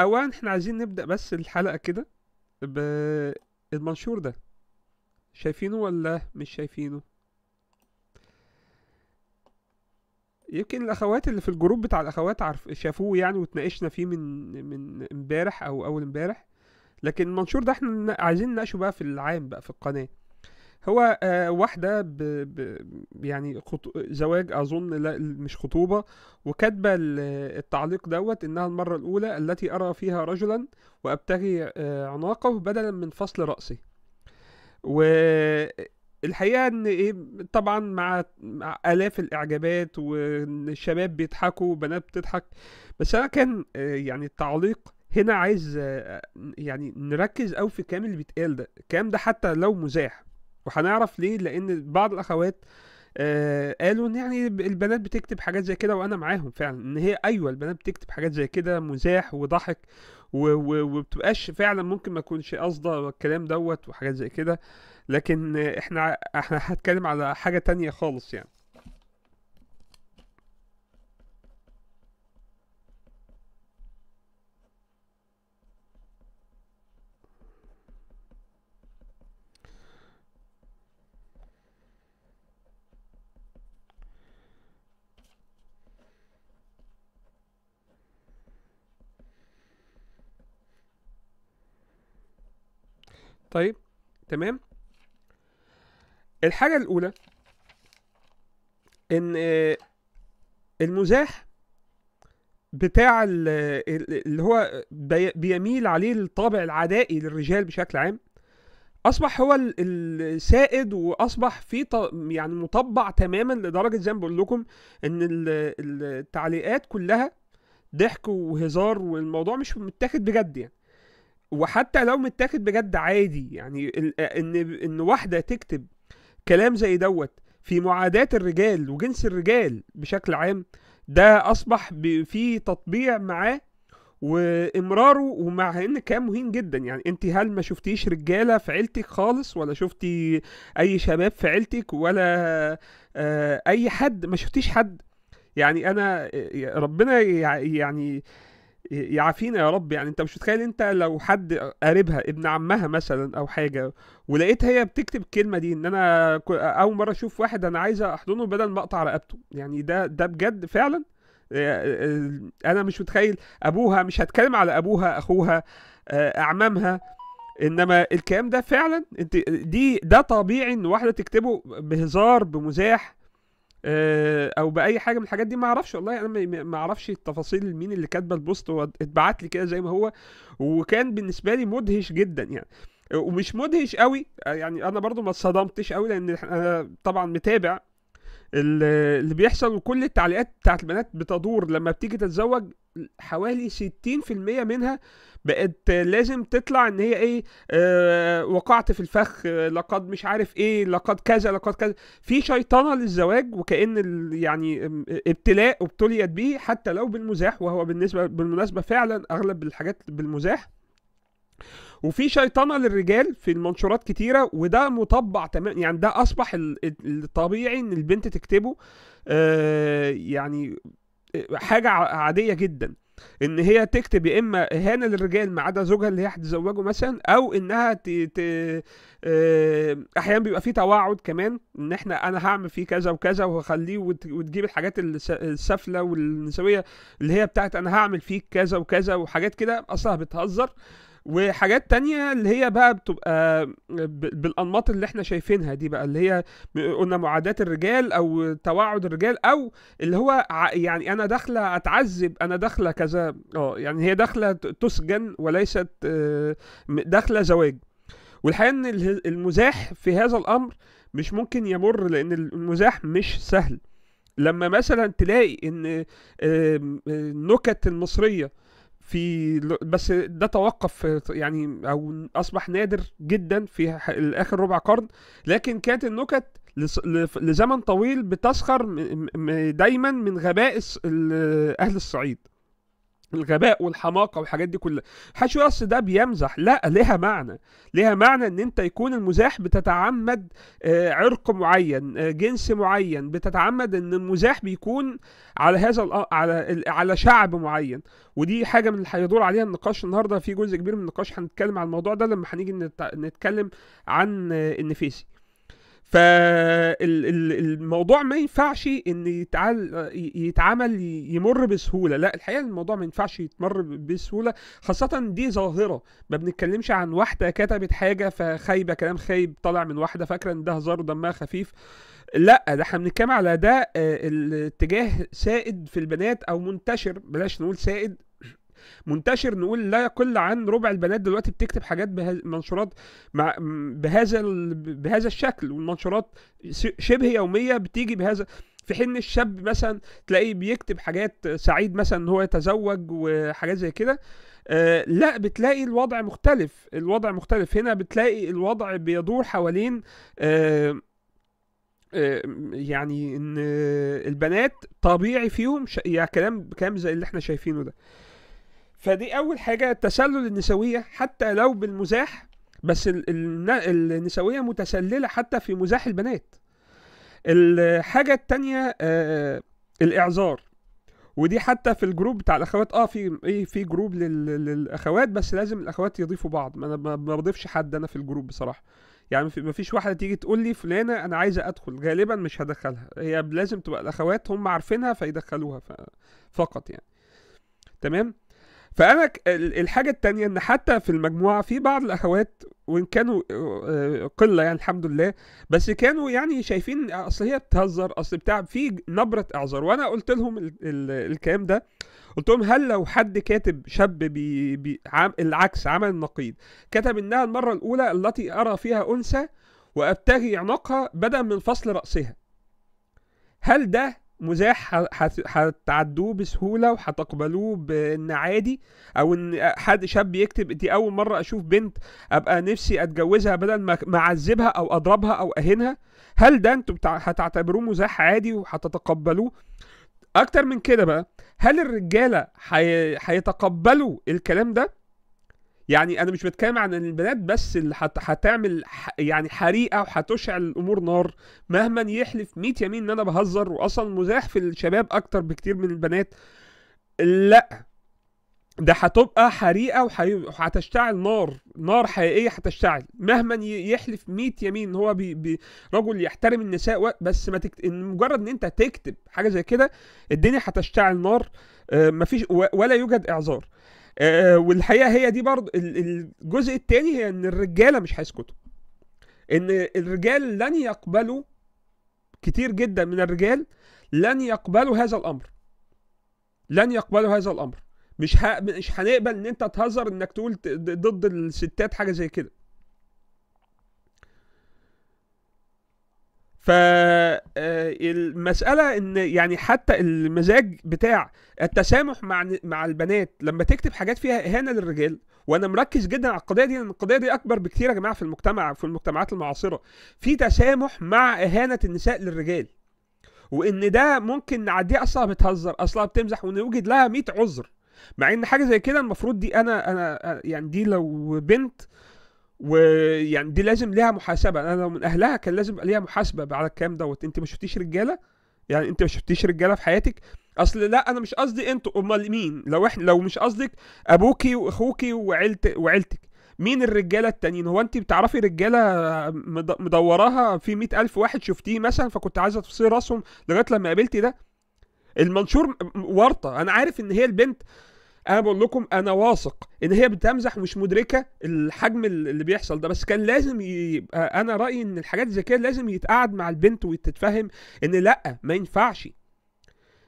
اولا احنا عايزين نبدا بس الحلقه كده بالمنشور ده شايفينه ولا مش شايفينه يمكن الاخوات اللي في الجروب بتاع الاخوات عارف شافوه يعني وتناقشنا فيه من من امبارح او اول امبارح لكن المنشور ده احنا عايزين نناقشه بقى في العام بقى في القناه هو آه واحدة ب ب يعني خطو... زواج أظن لا مش خطوبة وكاتبة التعليق دوت إنها المرة الأولى التي أرى فيها رجلا وأبتغي آه عناقه بدلا من فصل رأسي و الحقيقة إن إيه طبعا مع, مع آلاف الإعجابات والشباب بيضحكوا وبنات بتضحك بس أنا كان آه، يعني التعليق هنا عايز آه، يعني نركز أو في الكلام اللي بيتقال ده الكلام ده حتى لو مزاح وهنعرف ليه لان بعض الاخوات آه قالوا ان يعني البنات بتكتب حاجات زي كده وانا معاهم فعلا ان هي ايوه البنات بتكتب حاجات زي كده مزاح وضحك ومبتبقاش فعلا ممكن ما يكونش قصده الكلام دوت وحاجات زي كده لكن احنا احنا هنتكلم على حاجه تانية خالص يعني طيب تمام الحاجة الأولى إن آه، المزاح بتاع اللي هو بيميل عليه الطابع العدائي للرجال بشكل عام اصبح هو السائد واصبح في يعني مطبع تماما لدرجه زي ما بقول لكم ان التعليقات كلها ضحك وهزار والموضوع مش متاخد بجد يعني وحتى لو متاخد بجد عادي يعني ان ان واحده تكتب كلام زي دوت في معاداة الرجال وجنس الرجال بشكل عام ده اصبح في تطبيع معاه وامراره ومع ان كان مهين جدا يعني انت هل ما شفتيش رجاله في عيلتك خالص ولا شفتي اي شباب في عيلتك ولا آه، اي حد ما شفتيش حد يعني انا آه، ربنا يعني يعافينا يا رب يعني انت مش متخيل انت لو حد قريبها ابن عمها مثلا او حاجه ولقيت هي بتكتب الكلمه دي ان انا اول مره اشوف واحد انا عايزه احضنه بدل ما اقطع رقبته يعني ده ده بجد فعلا آه، آه، انا مش متخيل ابوها مش هتكلم على ابوها اخوها آه، اعمامها انما الكلام ده فعلا انت دي ده طبيعي ان واحده تكتبه بهزار بمزاح آه، او باي حاجه من الحاجات دي ما اعرفش والله انا ما اعرفش التفاصيل مين اللي كاتبه البوست واتبعت لي كده زي ما هو وكان بالنسبه لي مدهش جدا يعني ومش مدهش قوي يعني انا برضو ما اتصدمتش قوي لان انا طبعا متابع اللي بيحصل وكل التعليقات بتاعت البنات بتدور لما بتيجي تتزوج حوالي 60% منها بقت لازم تطلع ان هي ايه آه وقعت في الفخ آه، لقد مش عارف ايه لقد كذا لقد كذا في شيطنه للزواج وكان يعني ابتلاء ابتليت به حتى لو بالمزاح وهو بالنسبه بالمناسبه فعلا اغلب الحاجات بالمزاح وفي شيطنه للرجال في المنشورات كتيره وده مطبع تمام يعني ده اصبح الطبيعي ان البنت تكتبه آه، يعني آه، حاجه عاديه جدا ان هي تكتب يا اما اهانه للرجال ما عدا زوجها اللي هي هتتزوجه مثلا او انها ت... ت... آه، احيانا بيبقى في توعد كمان ان احنا انا هعمل فيه كذا وكذا وهخليه وت... وتجيب الحاجات السافله والنسويه اللي هي بتاعت انا هعمل فيك كذا وكذا وحاجات كده اصلا بتهزر وحاجات تانية اللي هي بقى بتبقى بالأنماط اللي احنا شايفينها دي بقى اللي هي قلنا معاداة الرجال أو توعد الرجال أو اللي هو يعني أنا داخلة أتعذب أنا داخلة كذا اه يعني هي داخلة تسجن وليست آه، داخلة زواج والحقيقة إن المزاح في هذا الأمر مش ممكن يمر لأن المزاح مش سهل لما مثلا تلاقي إن آه، آه، النكت المصرية في بس ده توقف يعني او اصبح نادر جدا في اخر ربع قرن لكن كانت النكت لزمن طويل بتسخر دايما من غباء اهل الصعيد الغباء والحماقه والحاجات دي كلها حشو ده بيمزح لا ليها معنى ليها معنى ان انت يكون المزاح بتتعمد آه، عرق معين آه، جنس معين بتتعمد ان المزاح بيكون على هذا على على شعب معين ودي حاجه من اللي هيدور عليها النقاش النهارده في جزء كبير من النقاش هنتكلم عن الموضوع ده لما هنيجي نتكلم عن آه، النفيسي فالموضوع ما ينفعش ان يتعال يتعمل يمر بسهوله لا الحقيقه الموضوع ما ينفعش يتمر بسهوله خاصه دي ظاهره ما بنتكلمش عن واحده كتبت حاجه فخايبه كلام خايب طالع من واحده فاكره ان ده هزار ودمها خفيف لا ده احنا بنتكلم على ده آه، الاتجاه سائد في البنات او منتشر بلاش نقول سائد منتشر نقول لا يقل عن ربع البنات دلوقتي بتكتب حاجات بهز... منشورات مع... بهذا بهذا الشكل والمنشورات شبه يوميه بتيجي بهذا في حين الشاب مثلا تلاقيه بيكتب حاجات سعيد مثلا ان هو يتزوج وحاجات زي كده آه، لا بتلاقي الوضع مختلف الوضع مختلف هنا بتلاقي الوضع بيدور حوالين آه، آه، يعني ان البنات طبيعي فيهم يا كلام كلام زي اللي احنا شايفينه ده فدي اول حاجه التسلل النسويه حتى لو بالمزاح بس النسويه متسلله حتى في مزاح البنات الحاجه التانية آه، الاعذار ودي حتى في الجروب بتاع الاخوات اه في ايه في جروب للاخوات بس لازم الاخوات يضيفوا بعض ما انا ما بضيفش حد انا في الجروب بصراحه يعني ما فيش واحده تيجي تقول لي فلانه انا عايزه ادخل غالبا مش هدخلها هي لازم تبقى الاخوات هم عارفينها فيدخلوها فقط يعني تمام فانا الحاجه التانية ان حتى في المجموعه في بعض الاخوات وان كانوا آه، قله يعني الحمد لله بس كانوا يعني شايفين اصل هي بتهزر اصل بتاع في نبره اعذار وانا قلت لهم الكلام ده قلت لهم هل لو حد كاتب شاب بي بي عام العكس عمل النقيض كتب انها المره الاولى التي ارى فيها انثى وابتغي عنقها بدلا من فصل راسها هل ده مزاح هتعدوه بسهوله وهتقبلوه بان عادي او ان حد شاب يكتب دي اول مره اشوف بنت ابقى نفسي اتجوزها بدل ما أعذبها او اضربها او اهينها هل ده انتوا هتعتبروه مزاح عادي وهتتقبلوه اكتر من كده بقى هل الرجاله هيتقبلوا الكلام ده يعني انا مش بتكلم عن البنات بس اللي هتعمل ح... يعني حريقه وهتشعل الامور نار مهما يحلف 100 يمين ان انا بهزر واصلا مزاح في الشباب اكتر بكتير من البنات لا ده هتبقى حريقه وهتشتعل نار نار حقيقيه هتشتعل مهما يحلف 100 يمين هو ب... ب... رجل يحترم النساء بس ما تكت... إن مجرد ان انت تكتب حاجه زي كده الدنيا هتشتعل نار آه مفيش ولا يوجد اعذار آه والحقيقه هي دي برضه الجزء الثاني هي ان الرجاله مش هيسكتوا ان الرجال لن يقبلوا كتير جدا من الرجال لن يقبلوا هذا الامر لن يقبلوا هذا الامر مش ه... مش هنقبل ان انت تهزر انك تقول ضد الستات حاجه زي كده فالمساله آه، ان يعني حتى المزاج بتاع التسامح مع مع البنات لما تكتب حاجات فيها اهانه للرجال وانا مركز جدا على القضيه دي لان القضيه دي اكبر بكتير يا جماعه في المجتمع في المجتمعات المعاصره في تسامح مع اهانه النساء للرجال وان ده ممكن نعديه اصلا بتهزر اصلا بتمزح ونوجد لها 100 عذر مع ان حاجه زي كده المفروض دي انا انا يعني دي لو بنت ويعني دي لازم ليها محاسبه انا لو من اهلها كان لازم ليها محاسبه على الكلام دوت انت ما شفتيش رجاله يعني انت ما شفتيش رجاله في حياتك اصل لا انا مش قصدي انتوا امال مين لو احنا لو مش قصدك ابوكي واخوكي وعيلت وعيلتك مين الرجاله التانيين هو انت بتعرفي رجاله مدوراها في مئة الف واحد شفتيه مثلا فكنت عايزه تفصلي راسهم لغايه لما قابلتي ده المنشور ورطه انا عارف ان هي البنت انا بقول لكم انا واثق ان هي بتمزح ومش مدركه الحجم اللي بيحصل ده بس كان لازم يبقى انا رايي ان الحاجات الذكيه لازم يتقعد مع البنت وتتفهم ان لا ما ينفعش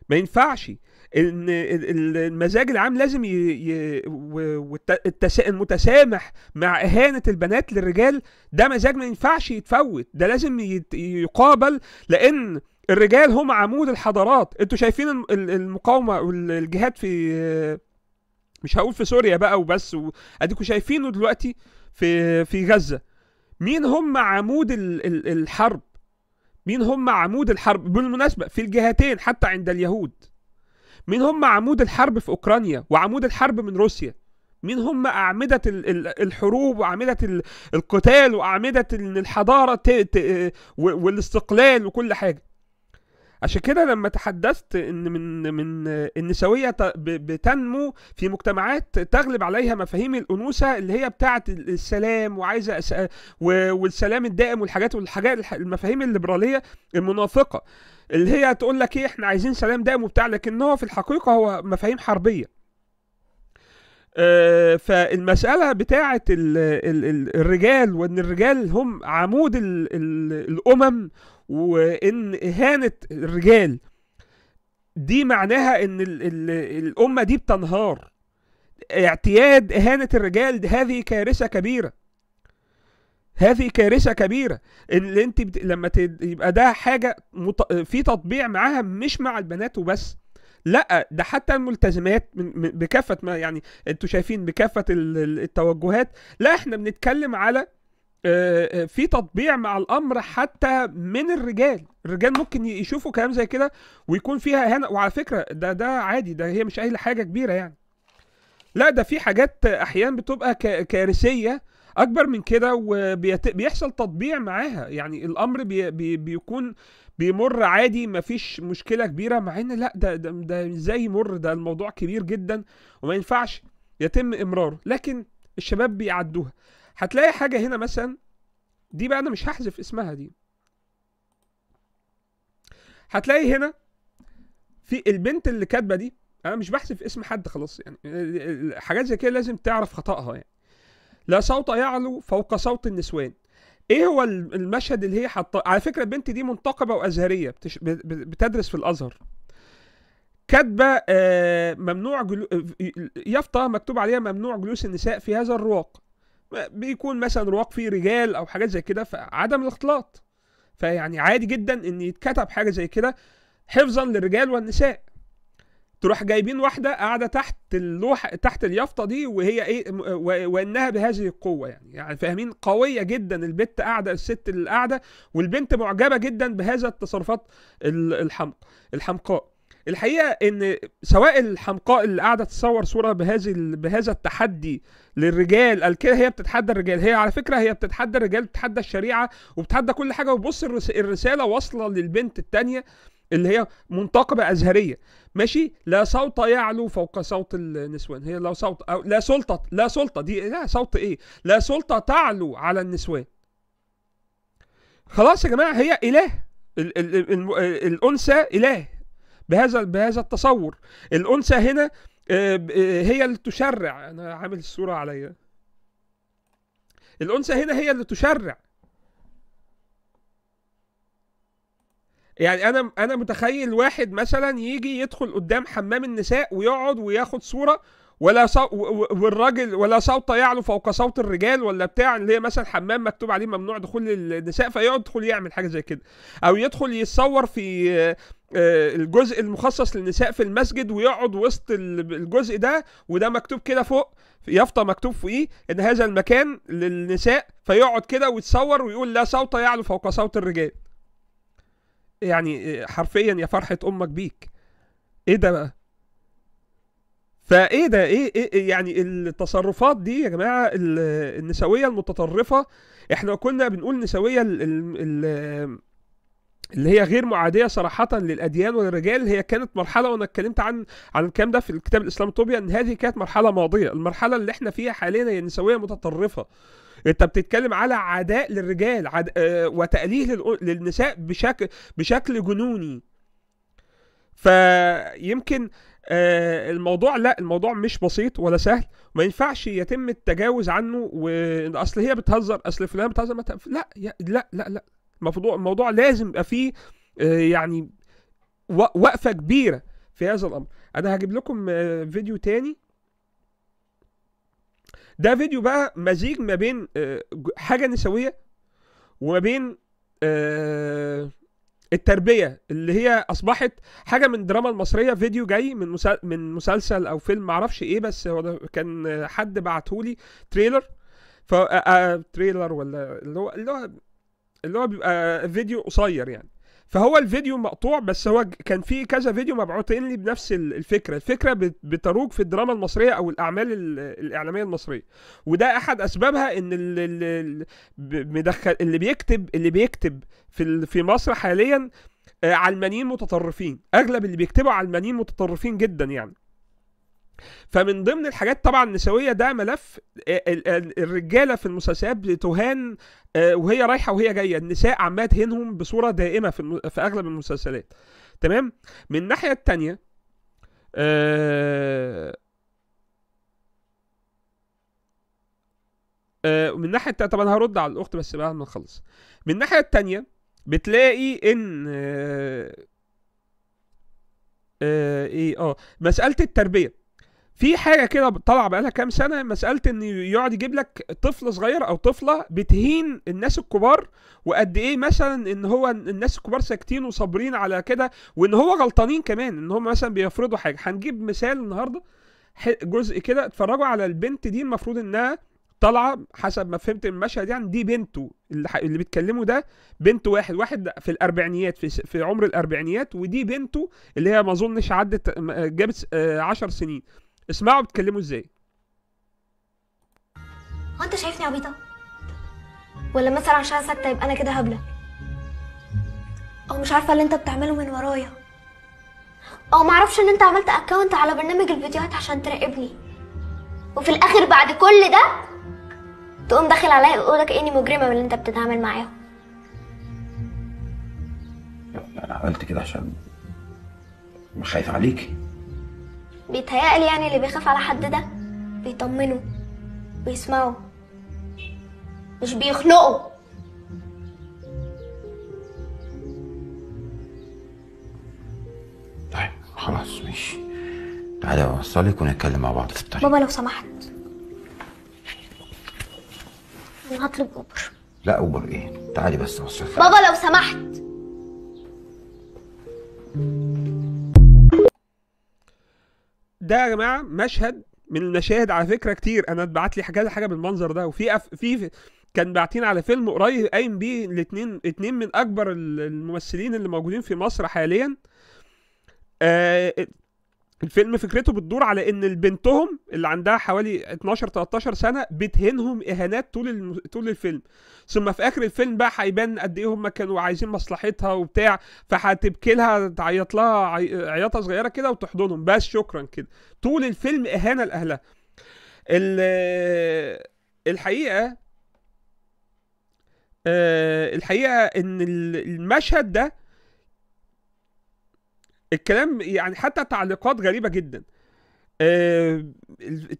ما ينفعش ان المزاج العام لازم ي... ي... والتس... المتسامح مع اهانه البنات للرجال ده مزاج ما ينفعش يتفوت ده لازم يت... يقابل لان الرجال هم عمود الحضارات انتوا شايفين المقاومه والجهاد في مش هقول في سوريا بقى وبس اديكم شايفينه دلوقتي في في غزه مين هم عمود الحرب مين هم عمود الحرب بالمناسبه في الجهتين حتى عند اليهود مين هم عمود الحرب في اوكرانيا وعمود الحرب من روسيا مين هم أعمدة الحروب وأعمدة القتال وأعمدة الحضارة والاستقلال وكل حاجة عشان كده لما تحدثت ان من من النسويه بتنمو في مجتمعات تغلب عليها مفاهيم الانوثه اللي هي بتاعه السلام وعايزه والسلام الدائم والحاجات والحاجات المفاهيم الليبراليه المنافقه اللي هي تقول لك ايه احنا عايزين سلام دائم وبتاع لكن هو في الحقيقه هو مفاهيم حربيه آه، فالمساله بتاعه الرجال وان الرجال هم عمود الامم وان اهانه الرجال دي معناها ان الامه دي بتنهار اعتياد اهانه الرجال هذه كارثه كبيره هذه كارثه كبيره ان انت بت... لما ت... يبقى ده حاجه في تطبيع معاها مش مع البنات وبس لا ده حتى الملتزمات بكافه ما يعني انتوا شايفين بكافه التوجهات لا احنا بنتكلم على آه، آه، في تطبيع مع الامر حتى من الرجال الرجال ممكن يشوفوا كلام زي كده ويكون فيها هنا وعلى فكره ده ده عادي ده هي مش اي حاجه كبيره يعني لا ده في حاجات احيانا بتبقى كارثيه اكبر من كده وبيحصل تطبيع معاها يعني الامر بي بي بيكون بيمر عادي مفيش مشكله كبيره مع ان لا ده ده, ده ازاي يمر ده الموضوع كبير جدا وما ينفعش يتم امراره لكن الشباب بيعدوها هتلاقي حاجه هنا مثلا دي بقى انا مش هحذف اسمها دي هتلاقي هنا في البنت اللي كاتبه دي انا مش بحذف اسم حد خلاص يعني حاجات زي كده لازم تعرف خطأها يعني لا صوت يعلو فوق صوت النسوان ايه هو المشهد اللي هي حط على فكره البنت دي منتقبه وازهريه بتش... بتدرس في الازهر كاتبه آه، ممنوع جلو... آه، يافطه مكتوب عليها ممنوع جلوس النساء في هذا الرواق بيكون مثلا رواق فيه رجال او حاجات زي كده فعدم الاختلاط فيعني عادي جدا ان يتكتب حاجه زي كده حفظا للرجال والنساء تروح جايبين واحده قاعده تحت اللوح تحت اليافطه دي وهي ايه وانها بهذه القوه يعني يعني فاهمين قويه جدا البت قاعده الست اللي قاعده والبنت معجبه جدا بهذا التصرفات الحمق الحمقاء الحقيقه ان سواء الحمقاء اللي قاعده تصور صوره بهذه بهذا التحدي للرجال قال كده هي بتتحدى الرجال هي على فكره هي بتتحدى الرجال بتتحدى الشريعه وبتتحدى كل حاجه وبص الرساله واصله للبنت الثانيه اللي هي منتقبه ازهريه ماشي لا صوت يعلو فوق صوت النسوان هي لو صوت أو لا سلطه لا سلطه دي لا صوت ايه لا سلطه تعلو على النسوان خلاص يا جماعه هي اله الانثى اله بهذا بهذا التصور الانثى هنا آه، آه، هي اللي تشرع انا عامل الصوره عليا الانثى هنا هي اللي تشرع يعني انا انا متخيل واحد مثلا يجي يدخل قدام حمام النساء ويقعد وياخد صوره ولا صوت والراجل ولا صوت يعلو فوق صوت الرجال ولا بتاع اللي هي مثلا حمام مكتوب عليه ممنوع دخول النساء فيقعد يدخل يعمل حاجه زي كده او يدخل يتصور في آه، الجزء المخصص للنساء في المسجد ويقعد وسط الجزء ده وده مكتوب كده فوق يافطه مكتوب فوقيه ان هذا المكان للنساء فيقعد كده ويتصور ويقول لا صوت يعلو فوق صوت الرجال يعني آه، حرفيا يا فرحه امك بيك ايه ده بقى فايه ده إيه،, إيه, ايه يعني التصرفات دي يا جماعه النسويه المتطرفه احنا كنا بنقول نسويه ال ال اللي هي غير معاديه صراحه للاديان والرجال هي كانت مرحله وانا اتكلمت عن عن الكلام ده في الكتاب الاسلام الطوبيا ان هذه كانت مرحله ماضيه المرحله اللي احنا فيها حاليا هي النسويه المتطرفه انت بتتكلم على عداء للرجال عد... آه وتأليه للنساء بشكل بشكل جنوني فيمكن آه الموضوع لا الموضوع مش بسيط ولا سهل وما ينفعش يتم التجاوز عنه واصل هي بتهزر اصل فلان بتهزر ما مت... لا لا لا لا الموضوع الموضوع لازم يبقى فيه آه يعني وقفه كبيره في هذا الامر انا هجيب لكم آه فيديو تاني ده فيديو بقى مزيج ما بين آه، حاجه نسويه وما بين آه التربيه اللي هي اصبحت حاجه من الدراما المصريه فيديو جاي من من مسلسل او فيلم معرفش ايه بس هو كان حد بعتهولي تريلر ف آه، آه، تريلر ولا اللي هو اللي هو اللي هو بيبقى فيديو قصير يعني فهو الفيديو مقطوع بس هو كان في كذا فيديو مبعوتين لي بنفس الفكره الفكره بتروج في الدراما المصريه او الاعمال الاعلاميه المصريه وده احد اسبابها ان اللي, مدخل اللي بيكتب اللي بيكتب في في مصر حاليا آه، علمانيين متطرفين اغلب اللي بيكتبوا علمانيين متطرفين جدا يعني فمن ضمن الحاجات طبعا النسويه ده ملف الرجاله في المسلسلات بتهان آه، وهي رايحه وهي جايه النساء عماله تهينهم بصوره دائمه في في اغلب المسلسلات تمام من الناحيه الثانيه آه، آه، من الناحيه التانية طبعا هرد على الاخت بس بعد ما نخلص من الناحيه الثانيه بتلاقي ان ايه اه مساله التربيه في حاجه كده طالعه بقالها كام سنه مساله ان يقعد يجيب لك طفل صغير او طفله بتهين الناس الكبار وقد ايه مثلا ان هو الناس الكبار ساكتين وصابرين على كده وان هو غلطانين كمان ان هم مثلا بيفرضوا حاجه هنجيب مثال النهارده جزء كده اتفرجوا على البنت دي المفروض انها طالعه حسب ما فهمت من المشهد يعني دي بنته اللي, اللي بيتكلموا ده بنت واحد واحد في الاربعينيات في, في عمر الاربعينيات ودي بنته اللي هي ما اظنش عدت جابت 10 آه، سنين اسمعوا بتكلموا ازاي هو انت شايفني عبيطه ولا مثلا عشان ساكته يبقى انا كده هبله او مش عارفه اللي انت بتعمله من ورايا او معرفش ان انت عملت اكونت على برنامج الفيديوهات عشان تراقبني وفي الاخر بعد كل ده تقوم داخل عليا الاوضه كاني مجرمه من اللي انت بتتعامل معاهم انا عملت كده عشان خايف عليكي بيتهيألي يعني اللي بيخاف على حد ده بيطمنه بيسمعه مش بيخنقه طيب خلاص ماشي تعالى اوصلك ونتكلم مع بعض في الطريق بابا لو سمحت انا هطلب اوبر لا اوبر ايه تعالي بس اوصلك بابا لو سمحت ده يا جماعه مشهد من المشاهد على فكره كتير انا اتبعت لي حاجات حاجه بالمنظر ده وفي أف... في كان باعتين على فيلم قريب قايم بيه الاثنين اتنين من اكبر الممثلين اللي موجودين في مصر حاليا آه الفيلم فكرته بتدور على ان بنتهم اللي عندها حوالي 12 13 سنه بتهنهم اهانات طول الم... طول الفيلم ثم في اخر الفيلم بقى هيبان قد ايه هم كانوا عايزين مصلحتها وبتاع فهتبكي لها تعيط لها عي... عياطه صغيره كده وتحضنهم بس شكرا كده طول الفيلم اهانه لاهلها ال... الحقيقه آه، الحقيقه ان المشهد ده الكلام يعني حتى تعليقات غريبه جدا أه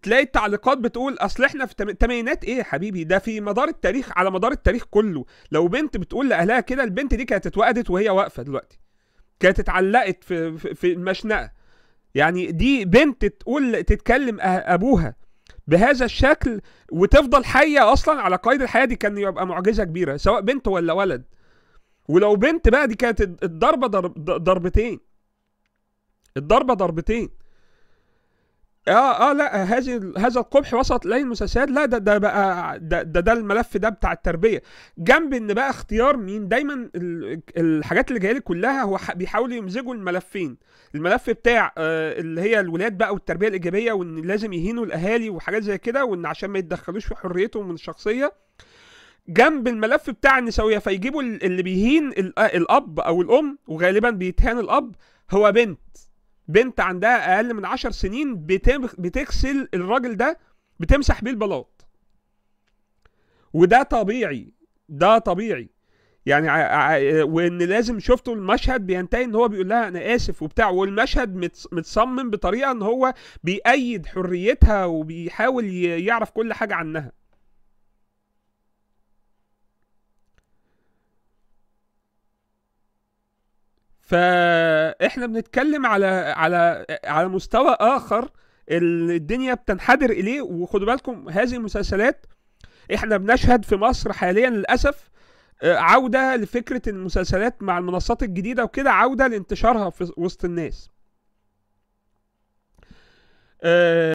تلاقي التعليقات بتقول اصل احنا في تمانينات ايه يا حبيبي ده في مدار التاريخ على مدار التاريخ كله لو بنت بتقول لاهلها كده البنت دي كانت اتوقدت وهي واقفه دلوقتي كانت اتعلقت في في المشنقه يعني دي بنت تقول تتكلم أه-، ابوها بهذا الشكل وتفضل حيه اصلا على قيد الحياه دي كان يبقى معجزه كبيره سواء بنت ولا ولد ولو بنت بقى دي كانت الضربه ضربتين الضربه ضربتين اه اه لا هذه هذا القبح وصلت اليه المسلسلات لا ده ده بقى ده, ده ده الملف ده بتاع التربيه جنب ان بقى اختيار مين دايما الحاجات اللي جايه لي كلها هو بيحاولوا يمزجوا الملفين الملف بتاع آه اللي هي الولاد بقى والتربيه الايجابيه وان لازم يهينوا الاهالي وحاجات زي كده وان عشان ما يتدخلوش في حريتهم الشخصيه جنب الملف بتاع النسويه فيجيبوا اللي بيهين الاب او الام وغالبا بيتهان الاب هو بنت بنت عندها اقل من 10 سنين بتغسل الراجل ده بتمسح بيه البلاط وده طبيعي ده طبيعي يعني وان لازم شفتوا المشهد بينتهي ان هو بيقول لها انا اسف وبتاع والمشهد متصمم بطريقه ان هو بيأيد حريتها وبيحاول يعرف كل حاجه عنها فاحنا بنتكلم على على على مستوى اخر الدنيا بتنحدر اليه وخدوا بالكم هذه المسلسلات احنا بنشهد في مصر حاليا للاسف آه، عودة لفكرة المسلسلات مع المنصات الجديدة وكده عودة لانتشارها في وسط الناس. آه،